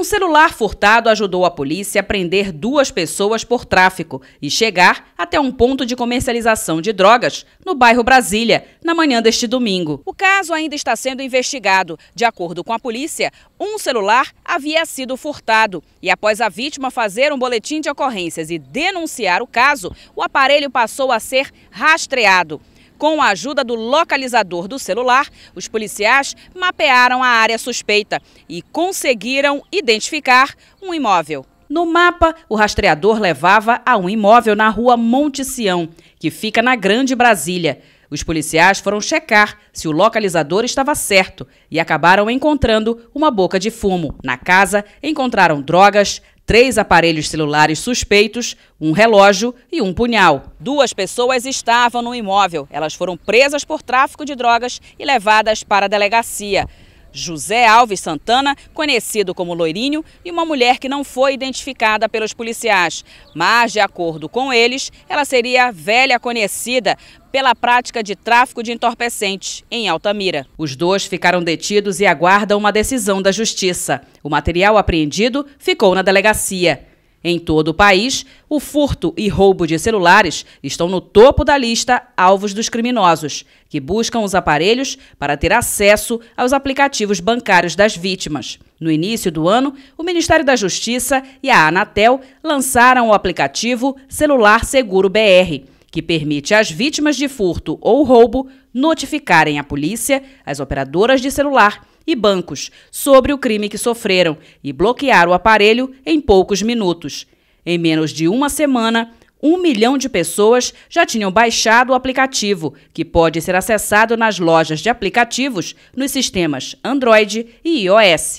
Um celular furtado ajudou a polícia a prender duas pessoas por tráfico e chegar até um ponto de comercialização de drogas no bairro Brasília, na manhã deste domingo. O caso ainda está sendo investigado. De acordo com a polícia, um celular havia sido furtado e após a vítima fazer um boletim de ocorrências e denunciar o caso, o aparelho passou a ser rastreado. Com a ajuda do localizador do celular, os policiais mapearam a área suspeita e conseguiram identificar um imóvel. No mapa, o rastreador levava a um imóvel na rua Monte Sião, que fica na Grande Brasília. Os policiais foram checar se o localizador estava certo e acabaram encontrando uma boca de fumo. Na casa, encontraram drogas, três aparelhos celulares suspeitos, um relógio e um punhal. Duas pessoas estavam no imóvel. Elas foram presas por tráfico de drogas e levadas para a delegacia. José Alves Santana, conhecido como Loirinho, e uma mulher que não foi identificada pelos policiais. Mas, de acordo com eles, ela seria velha conhecida pela prática de tráfico de entorpecentes em Altamira. Os dois ficaram detidos e aguardam uma decisão da justiça. O material apreendido ficou na delegacia. Em todo o país, o furto e roubo de celulares estão no topo da lista alvos dos criminosos, que buscam os aparelhos para ter acesso aos aplicativos bancários das vítimas. No início do ano, o Ministério da Justiça e a Anatel lançaram o aplicativo Celular Seguro BR, que permite às vítimas de furto ou roubo notificarem a polícia, as operadoras de celular e bancos sobre o crime que sofreram e bloquear o aparelho em poucos minutos. Em menos de uma semana, um milhão de pessoas já tinham baixado o aplicativo, que pode ser acessado nas lojas de aplicativos nos sistemas Android e iOS.